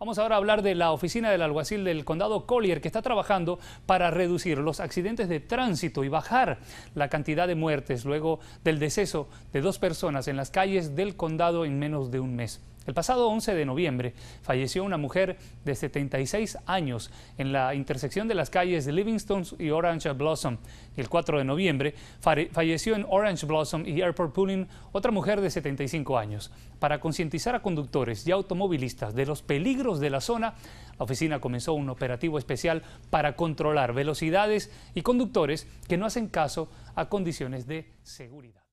Vamos ahora a hablar de la oficina del alguacil del condado Collier que está trabajando para reducir los accidentes de tránsito y bajar la cantidad de muertes luego del deceso de dos personas en las calles del condado en menos de un mes. El pasado 11 de noviembre falleció una mujer de 76 años en la intersección de las calles de Livingston y Orange Blossom. El 4 de noviembre falleció en Orange Blossom y Airport Pulling otra mujer de 75 años. Para concientizar a conductores y automovilistas de los peligros de la zona, la oficina comenzó un operativo especial para controlar velocidades y conductores que no hacen caso a condiciones de seguridad.